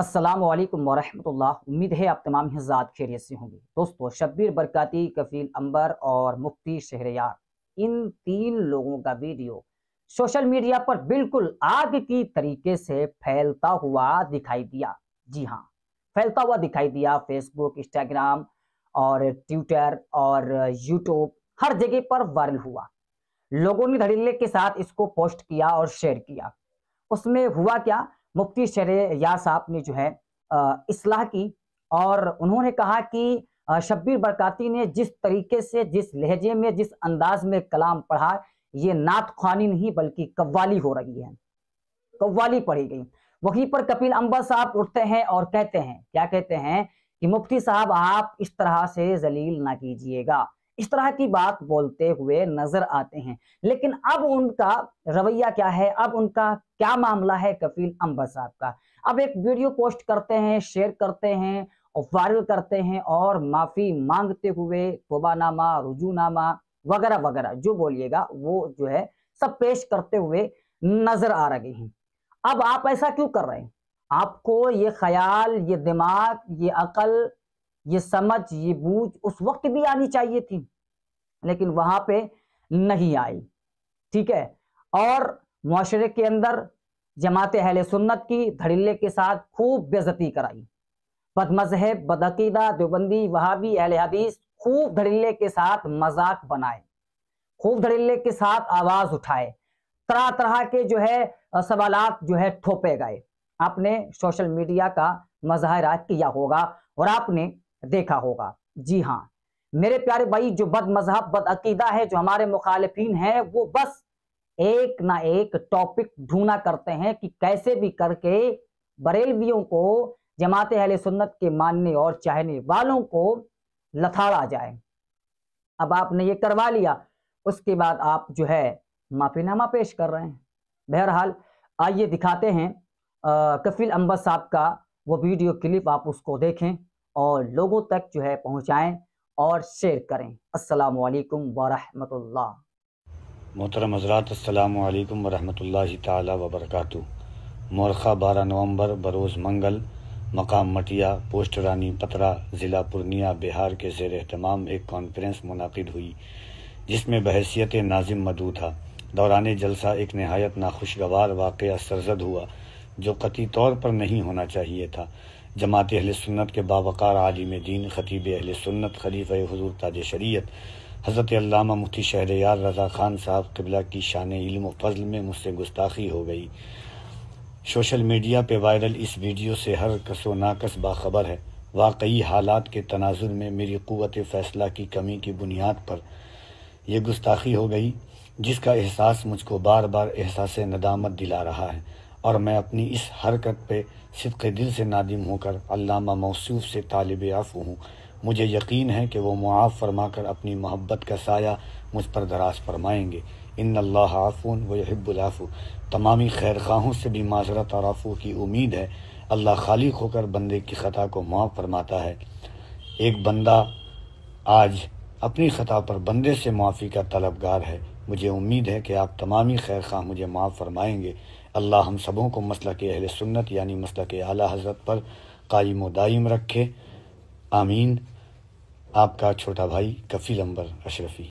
अस्सलाम वालेकुम उम्मीद है आप तमाम हजात खैरियत से होंगे दोस्तों शब्बीर बरकती कफील अंबर और मुफ्ती शहरयार इन तीन लोगों का वीडियो सोशल मीडिया पर बिल्कुल आग की तरीके से फैलता हुआ दिखाई दिया जी हाँ फैलता हुआ दिखाई दिया फेसबुक इंस्टाग्राम और ट्विटर और यूट्यूब हर जगह पर वायरल हुआ लोगों ने धड़ल्ले के साथ इसको पोस्ट किया और शेयर किया उसमें हुआ क्या मुफ्ती शरे या साहब ने जो है इसलाह की और उन्होंने कहा कि शब्बीर बरकाती ने जिस तरीके से जिस लहजे में जिस अंदाज में कलाम पढ़ा ये नात खानी नहीं बल्कि कव्वाली हो रही है कव्वाली पढ़ी गई वहीं पर कपिल अंबर साहब उठते हैं और कहते हैं क्या कहते हैं कि मुफ्ती साहब आप इस तरह से जलील ना कीजिएगा इस तरह की बात बोलते हुए नजर आते हैं लेकिन अब उनका रवैया क्या है अब उनका क्या मामला है कफील अंबर साहब का अब एक वीडियो पोस्ट करते हैं शेयर करते हैं और वायरल करते हैं और माफी मांगते हुए तोबानामा रुजूनामा वगैरह वगैरह जो बोलिएगा वो जो है सब पेश करते हुए नजर आ रहे हैं अब आप ऐसा क्यों कर रहे हैं आपको ये ख्याल ये दिमाग ये अकल ये समझ ये बूझ उस वक्त भी आनी चाहिए थी लेकिन वहां पे नहीं आई ठीक है और माशरे के अंदर जमात अहल सुन्नत की धड़िल्ले के साथ खूब बेजती कराई मजहब बदकीदा देवबंदी भी अहल हदीस खूब धड़िल्ले के साथ मजाक बनाए खूब धड़िल्ले के साथ आवाज उठाए तरह तरह के जो है सवाल जो है ठोपे गए आपने सोशल मीडिया का मजाहरा किया होगा और आपने देखा होगा जी हाँ मेरे प्यारे भाई जो बद मजहब बद अकीदा है जो हमारे मुखालफिन है वो बस एक ना एक टॉपिक ढूंढा करते हैं कि कैसे भी करके बरेलवियों को जमात अहल सुन्नत के मानने और चाहने वालों को लथाड़ा जाए अब आपने ये करवा लिया उसके बाद आप जो है माफीनामा पेश कर रहे हैं बहरहाल आइए दिखाते हैं कफिल अंबर साहब का वो वीडियो क्लिप आप उसको देखें और लोगों तक जो है पहुंचाएं और शेयर करें अस्सलाम वालेकुम मोहतरम हजरात अस्सलाम वालेकुम वरहमतुल्लाहि ताला बारह नवंबर बरोज़ मंगल मकाम मटिया पोस्ट रानी पतरा ज़िला पूर्णिया बिहार के जेर अहतमाम एक कॉन्फ्रेंस मुनद हुई जिसमें बहसीत नाजिम मदू था दौरान जलसा एक नहायत नाखुशगवार वाक़ सरजद हुआ जो कती तौर पर नहीं होना चाहिए था जमात अहल सुन्नत के बावकार आलिम दीन ख़तीब अहल सुन्नत खलीफ़ हजूर ताज शरीयत हज़रत अल्लामा मुफ्ती शहरयार रज़ा ख़ान साहब किबला की शान इल्म व फजल में मुझसे गुस्ताखी हो गई सोशल मीडिया पर वायरल इस वीडियो से हर कसो नाकस बाखबर है वाकई हालात के तनाजुर में मेरी क़वत फ़ैसला की कमी की बुनियाद पर यह गुस्ताखी हो गई जिसका एहसास मुझको बार बार एहसास नदामत दिला रहा है और मैं अपनी इस हरकत पे सिद्क दिल से नादिम होकर अल्लामा मौसूफ से तालब आफ़ू हूँ मुझे यकीन है कि वो मुआफ़ फरमाकर अपनी मोहब्बत का साया मुझ पर दराज फरमाएंगे इन अल्लाह आफ़ून व हिब्बुलाफू तमामी खैर खाहों से भी माजरत और आफ़ू की उम्मीद है अल्लाह खालिक होकर बंदे की ख़ता को मुआफ़ फरमाता है एक बंदा आज अपनी ख़ता पर बंदे से मुआफ़ी का तलबगार है मुझे उम्मीद है कि आप तमामी खैर खां मुझे माफ़ फरमाएंगे अल्लाह हम सबों को मसल के अहल सुन्नत यानी मसल के आला हजरत पर कायम दायम रखे आमीन आपका छोटा भाई कफ़ील अंबर अशरफ़ी